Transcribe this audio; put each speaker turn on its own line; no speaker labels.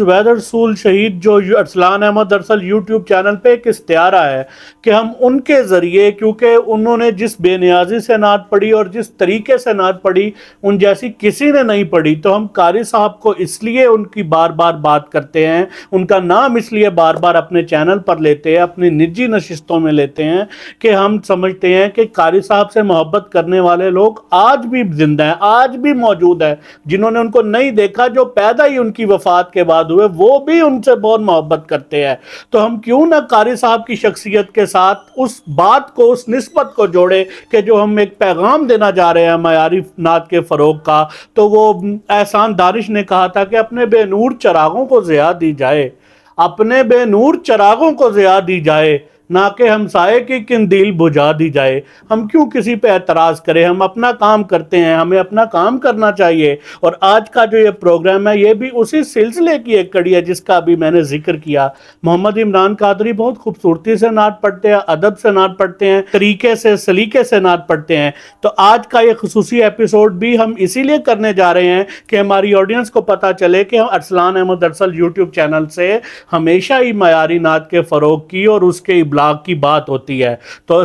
वैद रसूल शहीद जो अरसलान अहमद दरअसल यूट्यूब चैनल पे एक इश्तारा है कि हम उनके ज़रिए क्योंकि उन्होंने जिस बेनियाजी से नात पढ़ी और जिस तरीके से नात पढ़ी उन जैसी किसी ने नहीं पढ़ी तो हम कारी साहब को इसलिए उनकी बार बार बात करते हैं उनका नाम इसलिए बार बार अपने चैनल पर लेते हैं अपनी निजी नशस्तों में लेते हैं कि हम समझते हैं कि कारी साहब से मोहब्बत करने वाले लोग आज भी जिंदा हैं आज भी मौजूद हैं जिन्होंने उनको नहीं देखा जो पैदा ही उनकी वफात के बाद आज़ाद हुए वो भी उनसे बहुत मोहब्बत करते हैं तो हम क्यों ना कारी साहब की शख्सियत के साथ उस बात को उस नस्बत को जोड़े कि जो हम एक पैगाम देना जा रहे हैं मयारी नात के फ़रोग का तो वो एहसान दारिश ने कहा था कि अपने बेनूर चरागों को ज़िया दी जाए अपने बेनूर चरागों को ज़िया दी जाए ना कि हमसाए की किंदील बुझा दी जाए हम क्यों किसी पे एतराज़ करें हम अपना काम करते हैं हमें अपना काम करना चाहिए और आज का जो ये प्रोग्राम है ये भी उसी सिलसिले की एक कड़ी है जिसका अभी मैंने जिक्र किया मोहम्मद इमरान कादरी बहुत खूबसूरती से नाट पढ़ते हैं अदब से नाट पढ़ते हैं तरीके से सलीके से नाट पढ़ते हैं तो आज का ये खसूसी एपिसोड भी हम इसीलिए करने जा रहे हैं कि हमारी ऑडियंस को पता चले कि हम अरसलान अहमद अरसल यूट्यूब चैनल से हमेशा ही मयारी नात के फ़रोग की और उसके ब्लॉग की बात होती है तो